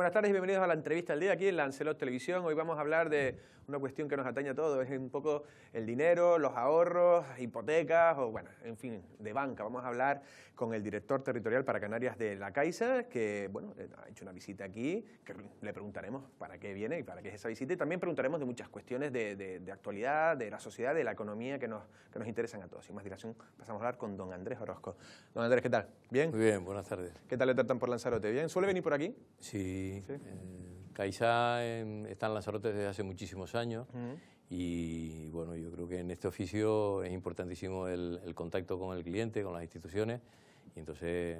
buenas tardes y bienvenidos a la entrevista del día aquí en Lancelot Televisión. Hoy vamos a hablar de una cuestión que nos atañe a todos, es un poco el dinero, los ahorros, hipotecas o bueno, en fin, de banca. Vamos a hablar con el director territorial para Canarias de La Caixa, que bueno, eh, ha hecho una visita aquí, que le preguntaremos para qué viene y para qué es esa visita y también preguntaremos de muchas cuestiones de, de, actualidad, de la sociedad, de la economía que nos, que nos interesan a todos. Sin más dilación, pasamos a hablar con don Andrés Orozco. Don Andrés, ¿qué tal? ¿Bien? Muy bien, buenas tardes. ¿Qué tal le tratan por Lanzarote? ¿Bien? ¿Suele venir por aquí? Sí, Caixa eh, em, está en Lanzarote desde hace muchísimos años y bueno, yo creo que en este oficio es importantísimo el, contacto con el cliente, con las instituciones y entonces,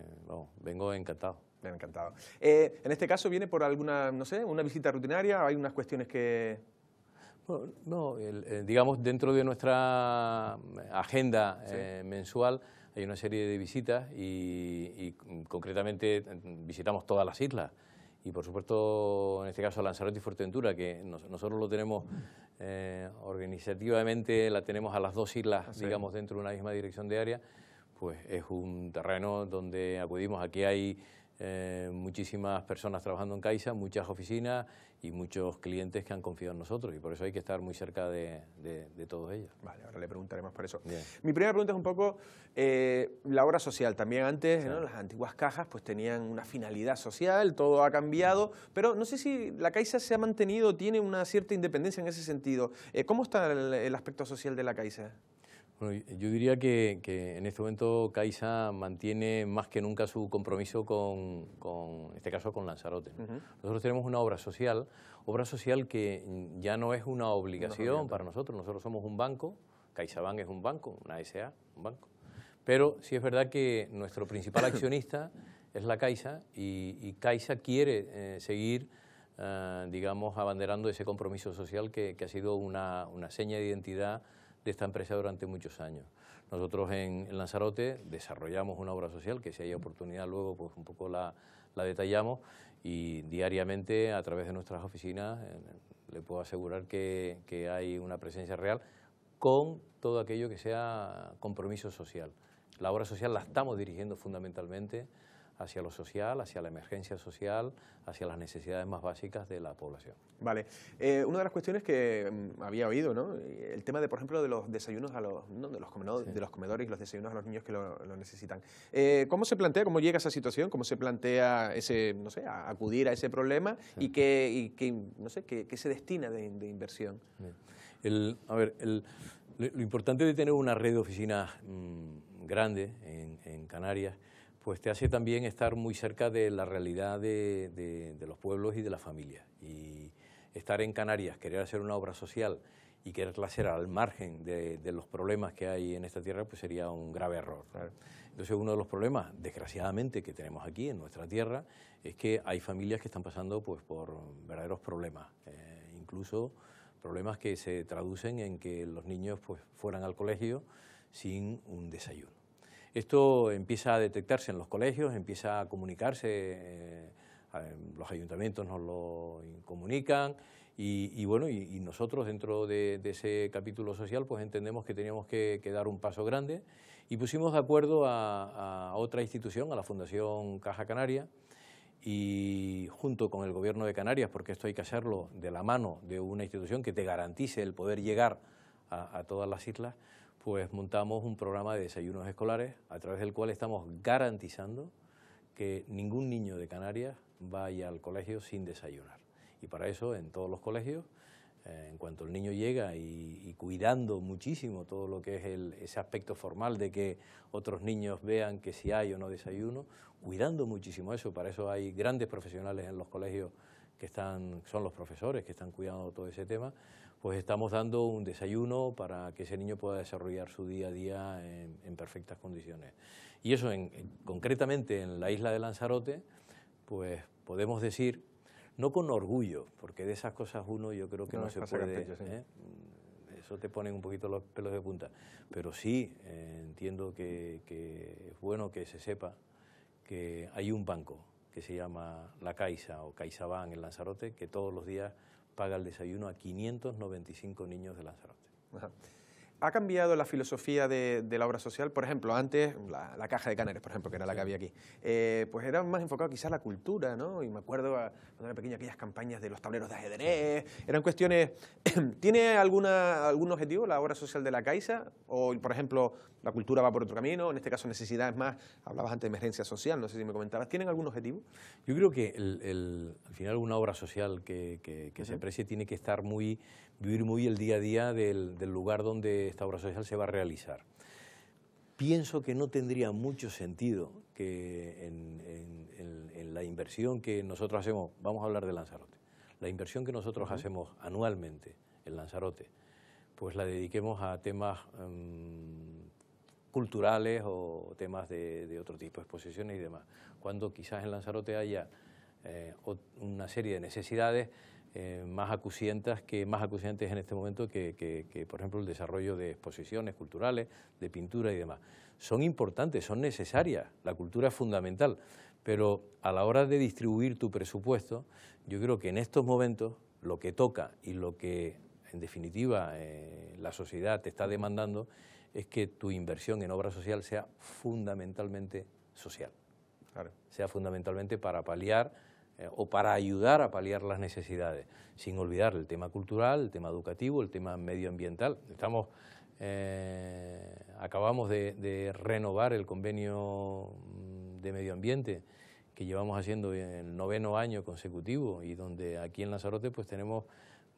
vengo encantado. Bien, encantado. Eh, en este caso viene por alguna, no sé, una visita rutinaria, hay unas cuestiones que... no, eh, digamos, dentro de nuestra agenda mensual hay una serie de visitas y mm, concretamente mm, visitamos todas las islas y por supuesto en este caso Lanzarote y Fuerteventura, que nosotros lo tenemos eh, organizativamente, la tenemos a las dos islas, digamos, dentro de una misma dirección de área, pues es un terreno donde acudimos, aquí hay eh, muchísimas personas trabajando en Caixa, muchas oficinas y muchos clientes que han confiado en nosotros y por eso hay que estar muy cerca de, todos ellos. Vale, ahora le preguntaremos por eso. Mi primera pregunta es un poco eh, la obra social. También antes las antiguas cajas pues tenían una finalidad social, todo ha cambiado, pero no sé si la Caixa se ha mantenido, tiene una cierta independencia en ese sentido. Eh, ¿Cómo está el, el aspecto social de la Caixa? Bueno, yo diría que, en este momento Caixa mantiene más que nunca su compromiso con, en este caso, con Lanzarote. Nosotros tenemos una obra social, obra social que ya no es una obligación para nosotros. Nosotros somos un banco, CaixaBank es un banco, una SA, un banco. Pero sí es verdad que nuestro principal accionista es la Caixa y, y Caixa quiere eh, seguir, eh, digamos, abanderando ese compromiso social que, ha sido una, una seña de identidad de esta empresa durante muchos años. Nosotros en, Lanzarote desarrollamos una obra social que si hay oportunidad luego pues un poco la, detallamos y diariamente a través de nuestras oficinas eh, le puedo asegurar que, que hay una presencia real con todo aquello que sea compromiso social. La obra social la estamos dirigiendo fundamentalmente hacia lo social, hacia la emergencia social, hacia las necesidades más básicas de la población. Vale. Eh, una de las cuestiones que mm, había oído, ¿no? El tema de, por ejemplo, de los desayunos a los, de, los comedores, de los comedores y los desayunos a los niños que lo, necesitan. Eh, ¿Cómo se plantea, cómo llega esa situación, cómo se plantea ese, no sé, acudir a ese problema y qué, que, no sé, qué, se destina de, inversión? a ver, lo, importante de tener una red de oficinas mm, grande en Canarias pues te hace también estar muy cerca de la realidad de, los pueblos y de las familias. Y estar en Canarias, querer hacer una obra social y quererla hacer al margen de, los problemas que hay en esta tierra, pues sería un grave error. Entonces, uno de los problemas, desgraciadamente, que tenemos aquí en nuestra tierra, es que hay familias que están pasando pues, por verdaderos problemas, eh, incluso problemas que se traducen en que los niños pues, fueran al colegio sin un desayuno. Esto empieza a detectarse en los colegios, empieza a comunicarse, eh, los ayuntamientos nos lo comunican y, bueno, y, nosotros dentro de, ese capítulo social pues entendemos que teníamos que, dar un paso grande y pusimos de acuerdo a, otra institución, a la Fundación Caja Canaria, y junto con el Gobierno de Canarias, porque esto hay que hacerlo de la mano de una institución que te garantice el poder llegar a todas las islas, pues montamos un programa de desayunos escolares a través del cual estamos garantizando que ningún niño de Canarias vaya al colegio sin desayunar. Y para eso en todos los colegios, eh, en cuanto el niño llega y, cuidando muchísimo todo lo que es ese aspecto formal de que otros niños vean que si hay o no desayuno, cuidando muchísimo eso, para eso hay grandes profesionales en los colegios que están, son los profesores que están cuidando todo ese tema, pues estamos dando un desayuno para que ese niño pueda desarrollar su día a día en, perfectas condiciones. Y eso en, concretamente en la isla de Lanzarote, pues podemos decir, no con orgullo, porque de esas cosas uno yo creo que no, se puede... ¿eh? Eso te ponen un poquito los pelos de punta. Pero sí eh, entiendo que, es bueno que se sepa que hay un banco que se llama La Caixa o CaixaBank en Lanzarote, que todos los días paga el desayuno a 595 niños de Lanzarote ha cambiado la filosofía de, la obra social. Por ejemplo, antes, la, caja de Cánares, por ejemplo, que era la que había aquí, eh, pues era más enfocado quizás a la cultura, ¿no? Y me acuerdo cuando era pequeña aquellas campañas de los tableros de ajedrez, eran cuestiones... ¿Tiene alguna, algún objetivo la obra social de la Caixa? O, por ejemplo, la cultura va por otro camino, en este caso necesidades más, hablabas antes de emergencia social, no sé si me comentabas, ¿tienen algún objetivo? Yo creo que al final una obra social que, se aprecie tiene que estar muy vivir muy el día a día del, lugar donde esta obra social se va a realizar. Pienso que no tendría mucho sentido que en, la inversión que nosotros hacemos, vamos a hablar de Lanzarote, la inversión que nosotros hacemos anualmente en Lanzarote, pues la dediquemos a temas em, culturales o temas de, otro tipo, exposiciones y demás. Cuando quizás en Lanzarote haya eh, una serie de necesidades eh, más acuciantes que más acuciantes en este momento que, por ejemplo, el desarrollo de exposiciones culturales, de pintura y demás. Son importantes, son necesarias, la cultura es fundamental, pero a la hora de distribuir tu presupuesto, yo creo que en estos momentos lo que toca y lo que, en definitiva, eh, la sociedad te está demandando es que tu inversión en obra social sea fundamentalmente social. Sea fundamentalmente para paliar eh, o para ayudar a paliar las necesidades, sin olvidar el tema cultural, el tema educativo, el tema medioambiental. Estamos, eh, acabamos de, renovar el convenio mm, de medio ambiente que llevamos haciendo el noveno año consecutivo y donde aquí en Lanzarote pues tenemos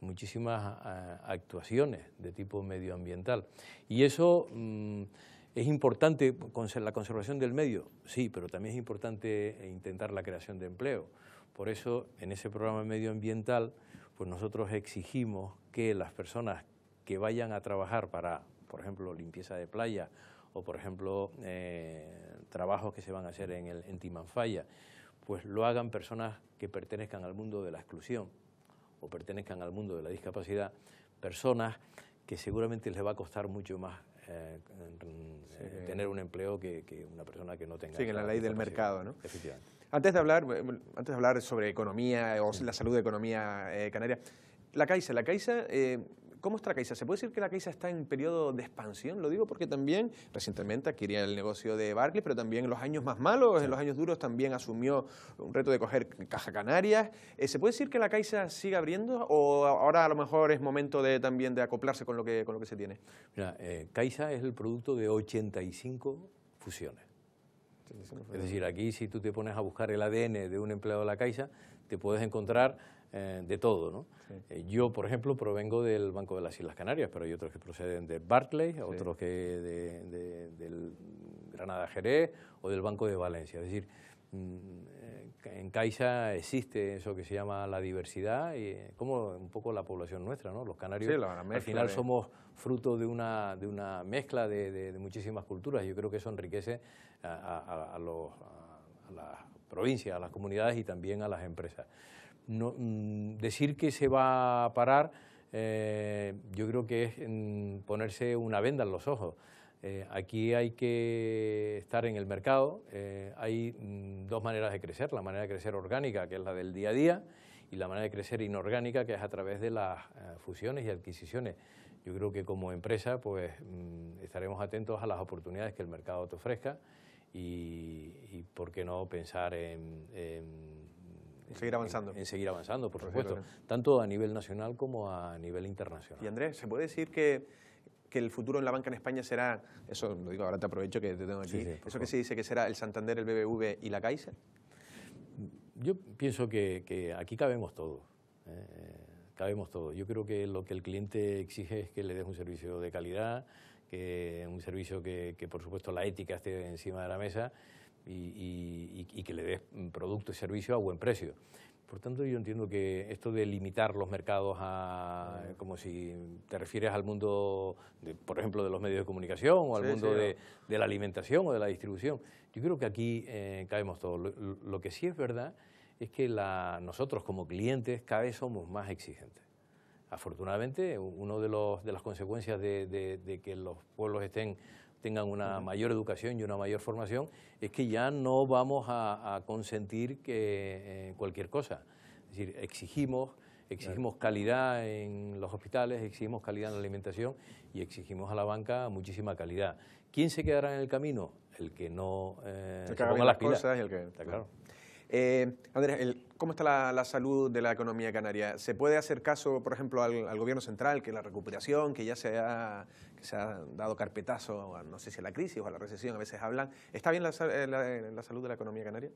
muchísimas eh, actuaciones de tipo medioambiental. Y eso... Mm, es importante la conservación del medio, sí, pero también es importante intentar la creación de empleo. Por eso, en ese programa medioambiental, pues nosotros exigimos que las personas que vayan a trabajar para, por ejemplo, limpieza de playa o, por ejemplo, eh, trabajos que se van a hacer en, el, Timanfaya, pues lo hagan personas que pertenezcan al mundo de la exclusión o pertenezcan al mundo de la discapacidad, personas que seguramente les va a costar mucho más eh, eh, tener un empleo que, una persona que no tenga... Sí, que la ley del mercado, ¿no? Efectivamente. Antes de hablar, eh, antes de hablar sobre economía eh, o la salud de economía eh, canaria, la Caixa, la Caixa, ¿cómo está la Caixa? ¿Se puede decir que la Caixa está en periodo de expansión? Lo digo porque también recientemente adquiría el negocio de Barclays, pero también en los años más malos, en los años duros también asumió un reto de coger Caja Canarias. ¿Se puede decir que la Caixa sigue abriendo o ahora a lo mejor es momento de también de acoplarse con lo que, con lo que se tiene? Mira, Caixa es el producto de 85 fusiones. Es decir, aquí si tú te pones a buscar el ADN de un empleado de la Caixa, te puedes encontrar eh, de todo. ¿no? Eh, yo, por ejemplo, provengo del Banco de las Islas Canarias, pero hay otros que proceden de Barclays, otros que de, del Granada Jerez o del Banco de Valencia. Es decir, mm, en Caixa existe eso que se llama la diversidad y eh, como un poco la población nuestra, ¿no? Los canarios al final somos fruto de una, de una mezcla de, muchísimas culturas. Yo creo que eso enriquece a, las provincias, a las comunidades y también a las empresas. Mm, decir que se va a parar, eh, yo creo que es mm, ponerse una venda en los ojos. Eh, aquí hay que estar en el mercado. Eh, hay mm, dos maneras de crecer, la manera de crecer orgánica, que es la del día a día, y la manera de crecer inorgánica, que es a través de las eh, fusiones y adquisiciones. Yo creo que como empresa pues mm, estaremos atentos a las oportunidades que el mercado te ofrezca y, por qué no pensar en, en seguir avanzando. En, seguir avanzando, por, supuesto, tanto a nivel nacional como a nivel internacional. Y Andrés, ¿se puede decir que que el futuro en la banca en España será, eso lo digo ahora te aprovecho que te tengo aquí, eso que se dice que será el Santander, el BBV y la Caixa? Yo pienso que, aquí cabemos todos. Eh, cabemos todos. Yo creo que lo que el cliente exige es que le des un servicio de calidad, que un servicio que, por supuesto la ética esté encima de la mesa y, y que le des producto y servicio a buen precio. Por tanto, yo entiendo que esto de limitar los mercados a, como si te refieres al mundo, por ejemplo, de los medios de comunicación o al mundo de, la alimentación o de la distribución, yo creo que aquí eh, caemos todos. Lo, que sí es verdad es que la, nosotros como clientes cada vez somos más exigentes. Afortunadamente, una de, los, de las consecuencias de que los pueblos estén tengan una mayor educación y una mayor formación, es que ya no vamos a, consentir que, eh, cualquier cosa. Es decir, exigimos, exigimos calidad en los hospitales, exigimos calidad en la alimentación y exigimos a la banca muchísima calidad. ¿Quién se quedará en el camino? El que no eh, el que ponga las Cosas y el que... Está claro. Eh, Andrés, ¿cómo está la, salud de la economía canaria? ¿Se puede hacer caso, por ejemplo, al, al gobierno central, que la recuperación, que ya se ha se ha dado carpetazo, a, no sé si a la crisis o a la recesión, a veces hablan. ¿Está bien la, eh, eh, la, salud de la economía canaria?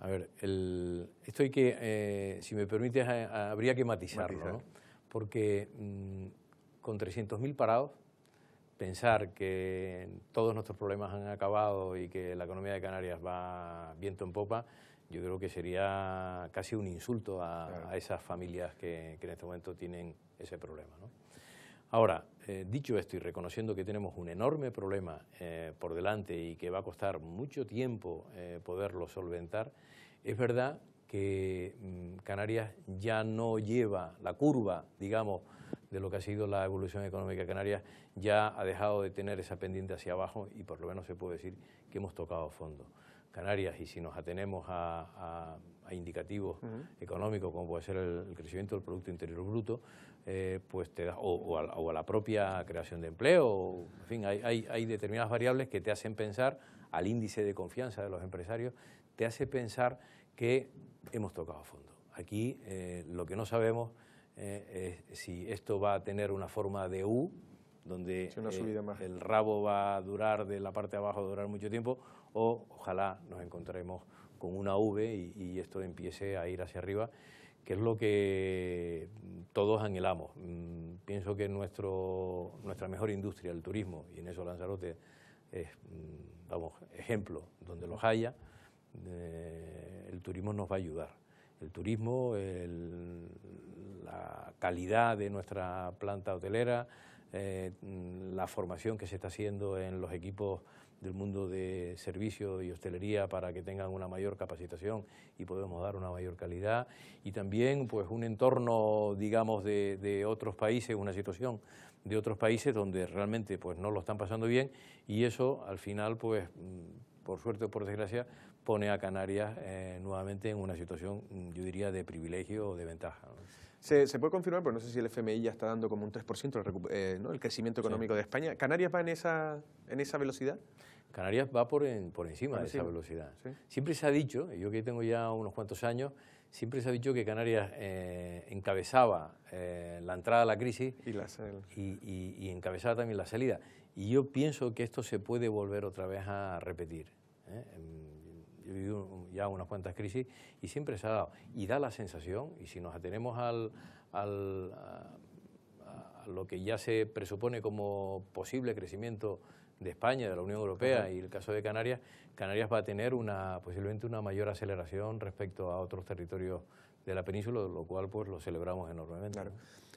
A ver, el, esto hay que, eh, si me permites, habría que matizarlo, ¿no? porque mm, con 300.000 parados, pensar que todos nuestros problemas han acabado y que la economía de Canarias va viento en popa, yo creo que sería casi un insulto a, esas familias que, que, en este momento tienen ese problema. ¿no? Ahora, eh, dicho esto y reconociendo que tenemos un enorme problema eh, por delante y que va a costar mucho tiempo eh, poderlo solventar, es verdad que mm, Canarias ya no lleva la curva, digamos, de lo que ha sido la evolución económica Canarias, ya ha dejado de tener esa pendiente hacia abajo y por lo menos se puede decir que hemos tocado fondo. Canarias, y si nos atenemos a indicativos económicos, como puede ser el, crecimiento del Producto Interior Bruto, eh, pues te o, a, la propia creación de empleo, en fin, hay, determinadas variables que te hacen pensar al índice de confianza de los empresarios, te hace pensar que hemos tocado a fondo. Aquí eh, lo que no sabemos eh, es si esto va a tener una forma de U, donde el rabo va a durar de la parte de abajo, a durar mucho tiempo, o ojalá nos encontremos con una V y, esto empiece a ir hacia arriba, que es lo que todos anhelamos. Mm, pienso que nuestro, nuestra mejor industria, el turismo, y en eso Lanzarote es, mm, vamos, ejemplo, donde los haya, eh, el turismo nos va a ayudar. El turismo, la calidad de nuestra planta hotelera, eh, mm, la formación que se está haciendo en los equipos del mundo de servicio y hostelería para que tengan una mayor capacitación y podemos dar una mayor calidad. Y también pues un entorno, digamos, de, de otros países, una situación de otros países donde realmente pues no lo están pasando bien y eso al final pues mm, por suerte o por desgracia pone a Canarias eh, nuevamente en una situación mm, yo diría de privilegio o de ventaja. Se, puede confirmar, pero pues, no sé si el FMI ya está dando como un 3% el, eh, el crecimiento económico de España. ¿Canarias va en esa, en esa velocidad? Canarias va por, por encima de esa velocidad. Siempre se ha dicho, yo que tengo ya unos cuantos años, siempre se ha dicho que Canarias eh, encabezaba eh, la entrada a la crisis y, la encabezaba también la salida. Y yo pienso que esto se puede volver otra vez a repetir. ¿eh? Yo he vivido ya unas cuantas crisis y siempre se ha dado. Y da la sensación, y si nos atenemos al, al a lo que ya se presupone como posible crecimiento de España, de la Unión Europea y el caso de Canarias, Canarias va a tener una, posiblemente una mayor aceleración respecto a otros territorios de la península, lo cual pues lo celebramos enormemente.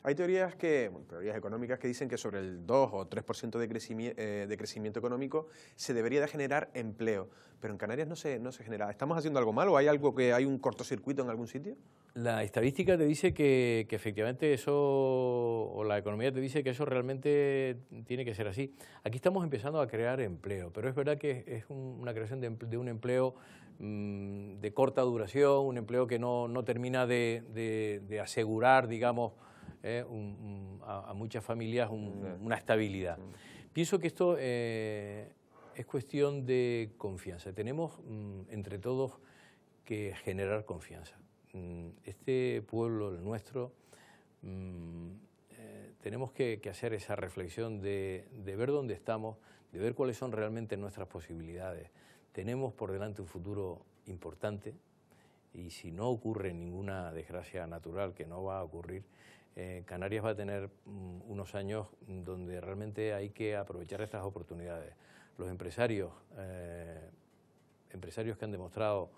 Hay teorías, que, teorías económicas que dicen que sobre el 2 o 3% de crecimiento, eh, de crecimiento económico se debería de generar empleo, pero en Canarias no se, no se genera. ¿Estamos haciendo algo malo? ¿Hay algo que hay un cortocircuito en algún sitio? La estadística te dice que, efectivamente eso, o la economía te dice que eso realmente tiene que ser así. Aquí estamos empezando a crear empleo, pero es verdad que es una creación de, un empleo mm, de corta duración, un empleo que no, termina de asegurar, digamos, ¿eh? a, muchas familias una estabilidad. Pienso que esto eh, es cuestión de confianza. Tenemos mm, entre todos que generar confianza. Mm, este pueblo, el nuestro, mm, eh, tenemos que, hacer esa reflexión de ver dónde estamos, de ver cuáles son realmente nuestras posibilidades. Tenemos por delante un futuro importante, y si no ocurre ninguna desgracia natural, que no va a ocurrir, Canarias va a tener mm, unos años mm, donde realmente hay que aprovechar estas oportunidades. Los empresarios, eh, empresarios que han demostrado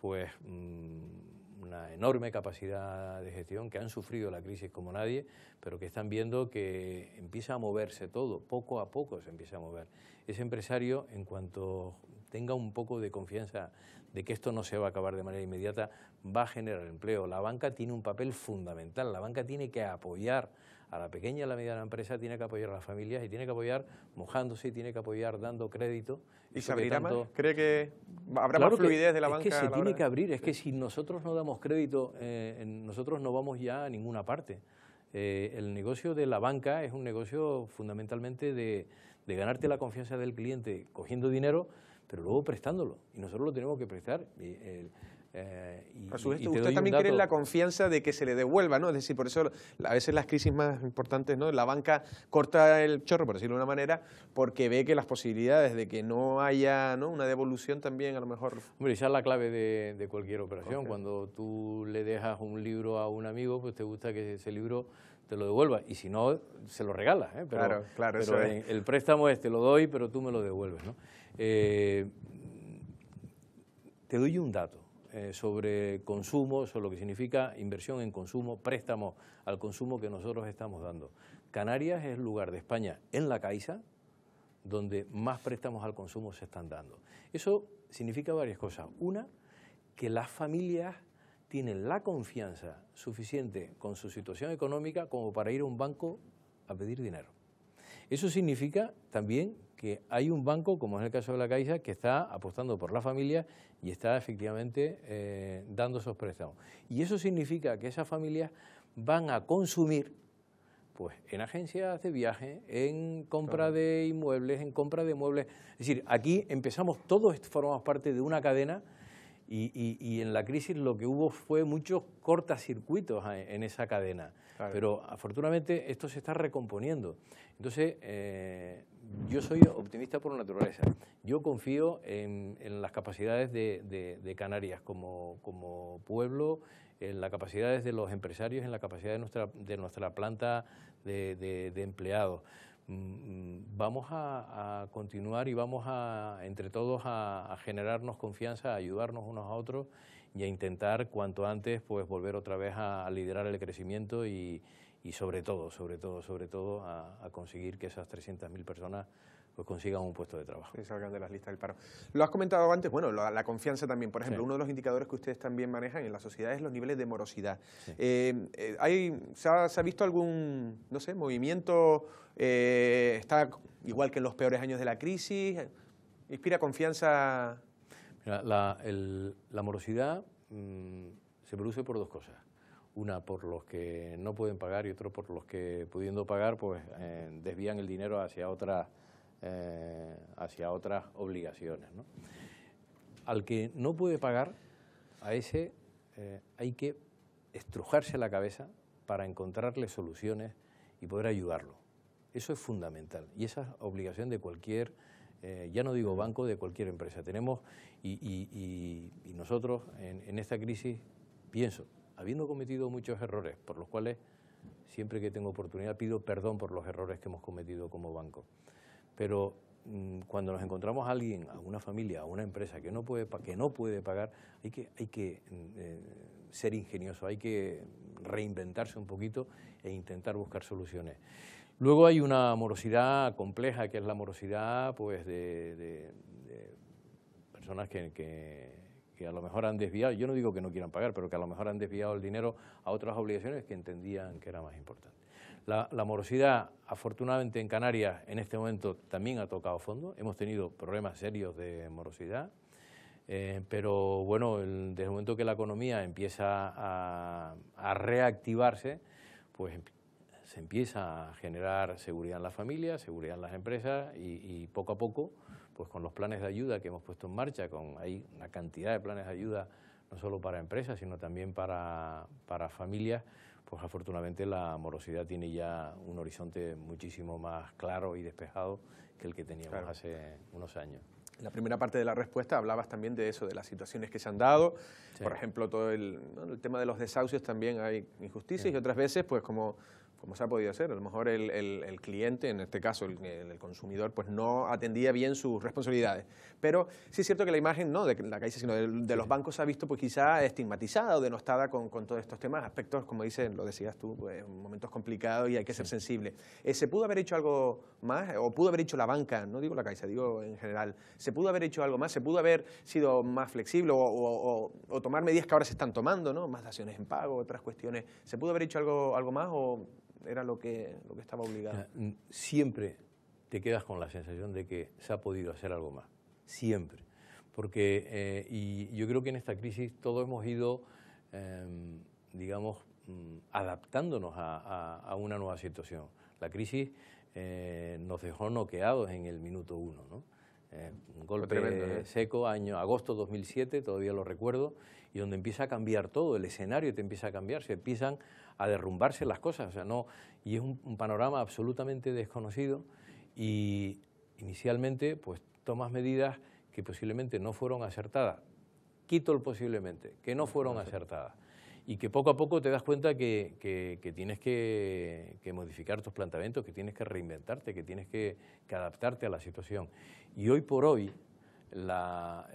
pues mm, una enorme capacidad de gestión, que han sufrido la crisis como nadie, pero que están viendo que empieza a moverse todo, poco a poco se empieza a mover. Ese empresario, en cuanto tenga un poco de confianza de que esto no se va a acabar de manera inmediata, va a generar empleo. La banca tiene un papel fundamental, la banca tiene que apoyar a la pequeña y a la mediana empresa, tiene que apoyar a las familias y tiene que apoyar mojándose tiene que apoyar dando crédito. ¿Y se abrirá más? ¿Cree que habrá más fluidez de la banca? Es que se tiene que abrir, es que si nosotros no damos crédito, eh, nosotros no vamos ya a ninguna parte. Eh, el negocio de la banca es un negocio fundamentalmente de ganarte la confianza del cliente cogiendo dinero pero luego prestándolo. Y nosotros lo tenemos que prestar. y, eh, a su vez, usted también quiere la confianza de que se le devuelva, ¿no? Es decir, por eso a veces las crisis más importantes, ¿no? La banca corta el chorro, por decirlo de una manera, porque ve que las posibilidades de que no haya ¿no? una devolución también a lo mejor... Hombre, esa es la clave de, cualquier operación. Cuando tú le dejas un libro a un amigo, pues te gusta que ese libro te lo devuelva. Y si no, se lo regala, ¿eh? Pero, claro, claro. eso es. el préstamo es te lo doy, pero tú me lo devuelves. ¿no? Eh, te doy un dato eh, sobre consumo, sobre lo que significa inversión en consumo, préstamos al consumo que nosotros estamos dando. Canarias es el lugar de España en la Caixa donde más préstamos al consumo se están dando. Eso significa varias cosas. Una, que las familias tienen la confianza suficiente con su situación económica como para ir a un banco a pedir dinero. Eso significa también que hay un banco, como es el caso de la Caixa, que está apostando por la familia y está efectivamente eh, dando esos préstamos. Y eso significa que esas familias van a consumir pues en agencias de viaje, en compra de inmuebles, en compra de muebles. Es decir, aquí empezamos, todos formamos parte de una cadena y, en la crisis lo que hubo fue muchos cortacircuitos eh, en esa cadena. Pero afortunadamente esto se está recomponiendo. Entonces, eh, yo soy optimista por naturaleza. Yo confío en, las capacidades de, Canarias como, pueblo, en las capacidades de los empresarios, en la capacidad de nuestra, de nuestra planta de, empleados. Mm, mm, vamos a, continuar y vamos a, entre todos, a, generarnos confianza, a ayudarnos unos a otros y a intentar cuanto antes pues volver otra vez a liderar el crecimiento y, y sobre todo, sobre todo, sobre todo a, conseguir que esas 300.000 personas pues consigan un puesto de trabajo. Que salgan de las listas del paro. Lo has comentado antes, bueno, la, confianza también. Por ejemplo, uno de los indicadores que ustedes también manejan en la sociedad es los niveles de morosidad. Eh, eh, hay, ¿se ha, visto algún, no sé, movimiento? Eh, ¿Está igual que en los peores años de la crisis? ¿Inspira confianza? la, morosidad mm, se produce por dos cosas una por los que no pueden pagar y otra por los que pudiendo pagar pues eh, desvían el dinero hacia otras eh, hacia otras obligaciones al que no puede pagar a ese eh, hay que estrujarse la cabeza para encontrarle soluciones y poder ayudarlo eso es fundamental y esa obligación de cualquier ya no digo banco, de cualquier empresa. Tenemos, y, nosotros en, esta crisis, pienso, habiendo cometido muchos errores, por los cuales siempre que tengo oportunidad pido perdón por los errores que hemos cometido como banco. Pero mm, cuando nos encontramos a alguien, a una familia, a una empresa que no puede, que no puede pagar, hay que, hay que mm, eh, ser ingenioso, hay que reinventarse un poquito e intentar buscar soluciones. Luego hay una morosidad compleja, que es la morosidad pues, de, personas que que a lo mejor han desviado, yo no digo que no quieran pagar, pero que a lo mejor han desviado el dinero a otras obligaciones que entendían que era más importante. La, morosidad, afortunadamente en Canarias, en este momento también ha tocado fondo, hemos tenido problemas serios de morosidad, eh, pero bueno, desde el momento que la economía empieza a, reactivarse, pues em, se empieza a generar seguridad en las familias, seguridad en las empresas y poco a poco pues con los planes de ayuda que hemos puesto en marcha, con, hay una cantidad de planes de ayuda no solo para empresas, sino también para, para familias, pues afortunadamente la morosidad tiene ya un horizonte muchísimo más claro y despejado que el que teníamos hace unos años. En la primera parte de la respuesta hablabas también de eso, de las situaciones que se han dado. Por ejemplo, todo el, tema de los desahucios también hay injusticias y otras veces, pues como como se ha podido hacer. A lo mejor el, el, cliente, en este caso el, consumidor, pues no atendía bien sus responsabilidades. Pero sí es cierto que la imagen, no de la Caixa, sino de, los bancos se ha visto pues quizá estigmatizada o denostada con, con, todos estos temas, aspectos, como dices, lo decías tú, pues, momentos complicados y hay que ser sensible. Eh, ¿Se pudo haber hecho algo más? ¿O pudo haber hecho la banca? No digo la Caixa, digo en general. ¿Se pudo haber hecho algo más? ¿Se pudo haber sido más flexible o, o, tomar medidas que ahora se están tomando, ¿no? Más acciones en pago, otras cuestiones. ¿Se pudo haber hecho algo, algo más o era lo que, lo que estaba obligado. Siempre te quedas con la sensación de que se ha podido hacer algo más, siempre. Porque, eh, y yo creo que en esta crisis todos hemos ido, em, digamos, mm, adaptándonos a, una nueva situación. La crisis eh, nos dejó noqueados en el minuto uno, ¿no? Eh, un golpe tremendo, seco, año agosto 2007, todavía lo recuerdo, y donde empieza a cambiar todo, el escenario te empieza a cambiar, se empiezan a derrumbarse las cosas. O no, y es un, panorama absolutamente desconocido y inicialmente pues tomas medidas que posiblemente no fueron acertadas. Quito el posiblemente, que no fueron acertadas. Y que poco a poco te das cuenta que, tienes que, modificar tus planteamientos, que tienes que reinventarte, que tienes que, adaptarte a la situación. Y hoy por hoy, la,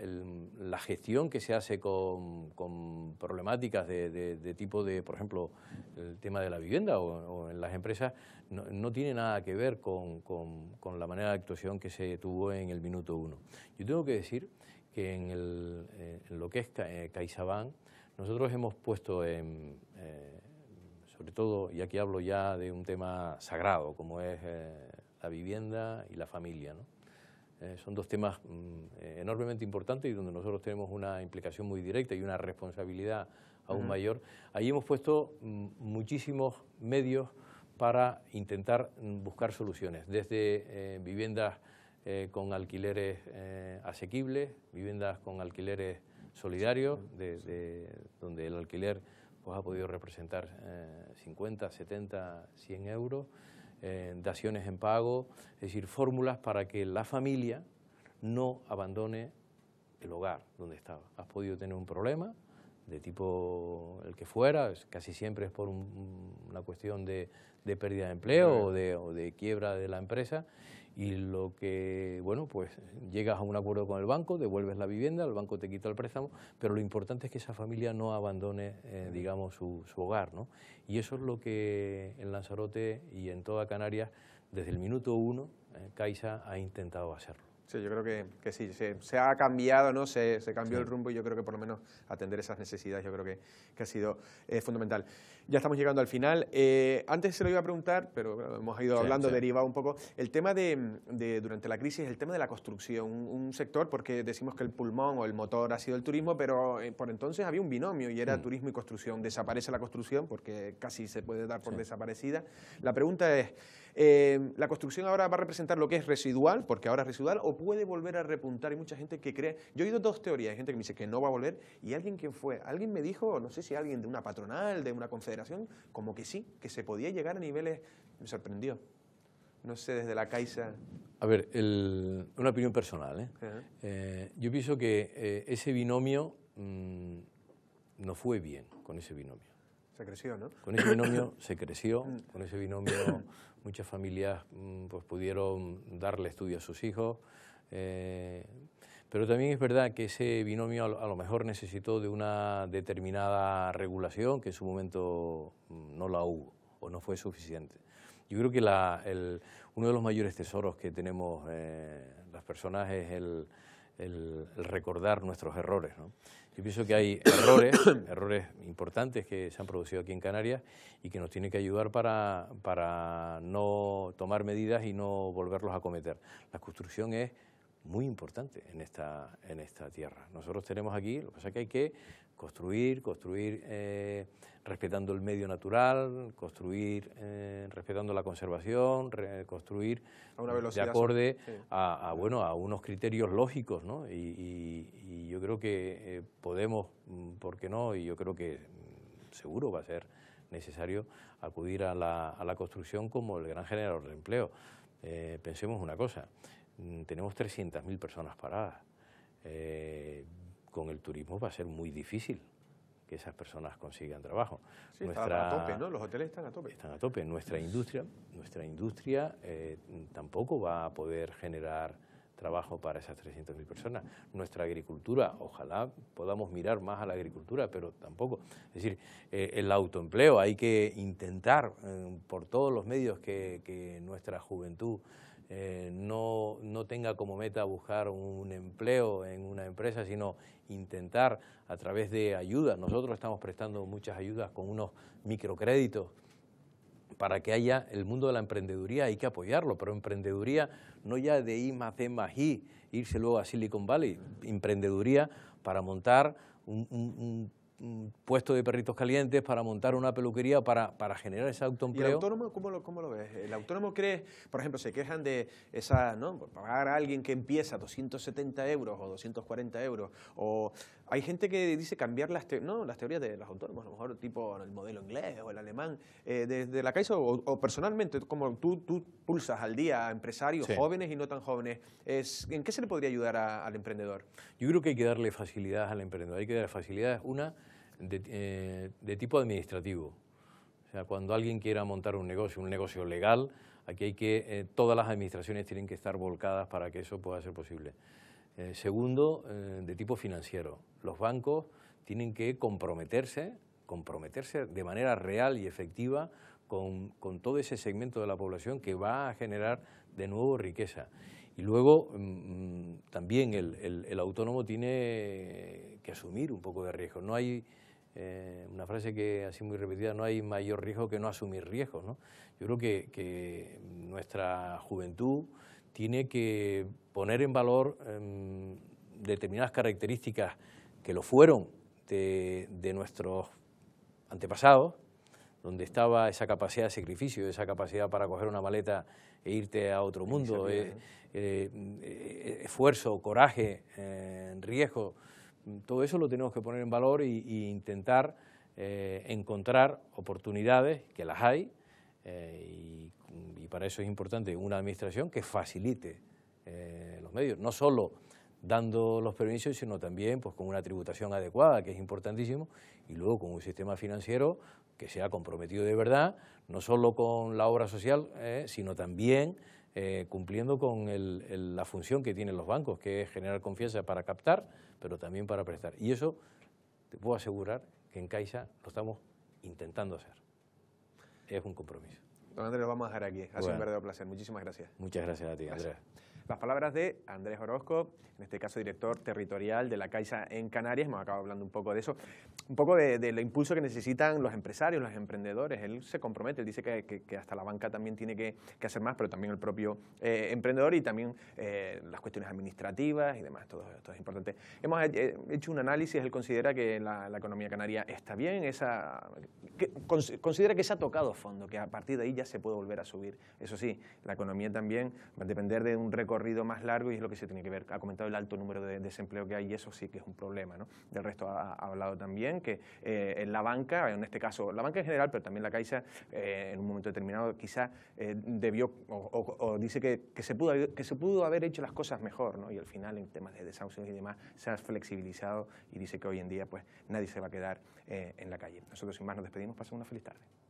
la, gestión que se hace con, con problemáticas de, de, tipo de, por ejemplo, el tema de la vivienda o, en las empresas, no, tiene nada que ver con, la manera de actuación que se tuvo en el minuto uno. Yo tengo que decir que en, eh, lo que es Ca, eh, nosotros hemos puesto en... Eh, sobre todo, y aquí hablo ya de un tema sagrado, como es la vivienda y la familia, ¿no? Eh, son dos temas mm, eh, enormemente importantes y donde nosotros tenemos una implicación muy directa y una responsabilidad aún mayor. Ahí hemos puesto mm, muchísimos medios para intentar mm, buscar soluciones, desde eh, viviendas con alquileres asequibles, viviendas con alquileres solidarios, desde donde el alquiler pues, ha podido representar 50, 70, 100 euros. Eh, daciones en pago, es decir, fórmulas para que la familia no abandone el hogar donde estaba. Has podido tener un problema de tipo el que fuera, casi siempre es por una cuestión de, pérdida de empleo o de quiebra de la empresa y lo que, bueno, pues llegas a un acuerdo con el banco, devuelves la vivienda, el banco te quita el préstamo, pero lo importante es que esa familia no abandone, eh, digamos, su, hogar, ¿no? Y eso es lo que en Lanzarote y en toda Canarias, desde el minuto uno, eh, Caixa ha intentado hacerlo yo creo que, sí, se, ha cambiado, ¿no? Se, cambió el rumbo y yo creo que por lo menos atender esas necesidades yo creo que, ha sido eh, fundamental. Ya estamos llegando al final. Eh, antes se lo iba a preguntar, pero hemos ido hablando, derivado un poco, el tema de, durante la crisis, el tema de la construcción, un, sector, porque decimos que el pulmón o el motor ha sido el turismo, pero eh, por entonces había un binomio y era turismo y construcción. Desaparece la construcción porque casi se puede dar por desaparecida. La pregunta es... Eh, la construcción ahora va a representar lo que es residual, porque ahora es residual, o puede volver a repuntar. Hay mucha gente que cree, yo he oído dos teorías, hay gente que me dice que no va a volver, y alguien que fue, alguien me dijo, no sé si alguien de una patronal, de una confederación, como que sí, que se podía llegar a niveles, me sorprendió. No sé, desde la Caixa. A ver, una opinión personal. ¿eh? Eh, yo pienso que ese binomio mm, no fue bien con ese binomio. Se creció, ¿no? Con ese binomio se creció, mm. con ese binomio muchas familias mm, pues, pudieron darle estudio a sus hijos, eh, pero también es verdad que ese binomio a lo mejor necesitó de una determinada regulación que en su momento mm, no la hubo o no fue suficiente. Yo creo que uno de los mayores tesoros que tenemos eh, las personas es el, el recordar nuestros errores. ¿no? Yo pienso que hay errores, errores importantes que se han producido aquí en Canarias y que nos tiene que ayudar para, no tomar medidas y no volverlos a cometer. La construcción es muy importante en esta, en esta tierra. Nosotros tenemos aquí, lo que pasa es que hay que construir, construir eh, respetando el medio natural, construir eh, respetando la conservación, construir de acorde a, bueno, a unos criterios lógicos. ¿no? Y, yo creo que eh, podemos, mm, ¿por qué no? Y yo creo que mm, seguro va a ser necesario acudir a la, a la construcción como el gran generador de empleo. pensemos una cosa, mm, tenemos 300.000 personas paradas con el turismo va a ser muy difícil que esas personas consigan trabajo. están a tope, ¿no? Los hoteles están a tope. Están a tope. Nuestra industria, nuestra industria eh, tampoco va a poder generar trabajo para esas 300.000 personas. Nuestra agricultura, ojalá podamos mirar más a la agricultura, pero tampoco. Es decir, eh, el autoempleo hay que intentar eh, por todos los medios que, que nuestra juventud eh, no, no tenga como meta buscar un empleo en una empresa, sino intentar a través de ayuda. Nosotros estamos prestando muchas ayudas con unos microcréditos para que haya el mundo de la emprendeduría hay que apoyarlo, pero emprendeduría no ya de I más D e más I, irse luego a Silicon Valley, emprendeduría para montar un puesto de perritos calientes, para montar una peluquería, para, para generar ese autoempleo. el autónomo cómo lo, cómo lo ves? ¿El autónomo cree, por ejemplo, se quejan de esa, ¿no? Pagar a alguien que empieza 270 euros o 240 euros. O hay gente que dice cambiar las, no, las teorías de los autónomos, a lo mejor tipo el modelo inglés o el alemán, desde eh, la Caixa o, personalmente, como tú, tú pulsas al día a empresarios jóvenes y no tan jóvenes, es, ¿en qué se le podría ayudar al emprendedor? Yo creo que hay que darle facilidades al emprendedor. Hay que darle facilidades. Una, eh, de, tipo administrativo. O sea, cuando alguien quiera montar un negocio, un negocio legal, aquí hay que, eh, todas las administraciones tienen que estar volcadas para que eso pueda ser posible. Eh, segundo, de tipo financiero. Los bancos tienen que comprometerse, comprometerse de manera real y efectiva con, todo ese segmento de la población que va a generar de nuevo riqueza. Y luego mm, mm, también el, autónomo tiene que asumir un poco de riesgo. No hay, eh, una frase que así muy repetida, no hay mayor riesgo que no asumir riesgos. Yo creo que, nuestra juventud tiene que poner en valor em, determinadas características que lo fueron de, nuestros antepasados, donde estaba esa capacidad de sacrificio, esa capacidad para coger una maleta e irte a otro mundo, eh, eh, esfuerzo, coraje, riesgo todo eso lo tenemos que poner en valor e intentar eh, encontrar oportunidades, que las hay, eh, y, para eso es importante una administración que facilite eh, los medios, no solo dando los permisos, sino también pues, con una tributación adecuada, que es importantísimo, y luego con un sistema financiero que sea comprometido de verdad, no solo con la obra social, sino también eh, cumpliendo con la función que tienen los bancos, que es generar confianza para captar, pero también para prestar. Y eso te puedo asegurar que en Caixa lo estamos intentando hacer. Es un compromiso. Don Andrés, lo vamos a dejar aquí. Ha sido un verdadero placer. Muchísimas gracias. Muchas gracias a ti, Andrés. Las palabras de Andrés Orozco, en este caso director territorial de la Caixa en Canarias, hemos acabado hablando un poco de eso, un poco del de, impulso que necesitan los empresarios, los emprendedores. Él se compromete, él dice que, que, hasta la banca también tiene que, que, hacer más, pero también el propio eh, emprendedor y también eh, las cuestiones administrativas y demás, todo esto es importante. Hemos eh, hecho un análisis, él considera que la, la economía canaria está bien, esa, considera que se ha tocado fondo, que a partir de ahí ya se puede volver a subir. Eso sí, la economía también va a depender de un récord corrido más largo y es lo que se tiene que ver. Ha comentado el alto número de desempleo que hay y eso sí que es un problema. ¿no? Del resto ha, hablado también que eh, en la banca, en este caso, la banca en general, pero también la Caixa, eh, en un momento determinado quizá eh, debió o, dice que, que, se pudo, que se pudo haber hecho las cosas mejor ¿no? y al final en temas de desahucios y demás se ha flexibilizado y dice que hoy en día pues nadie se va a quedar en la calle. Nosotros sin más nos despedimos, pasen una feliz tarde.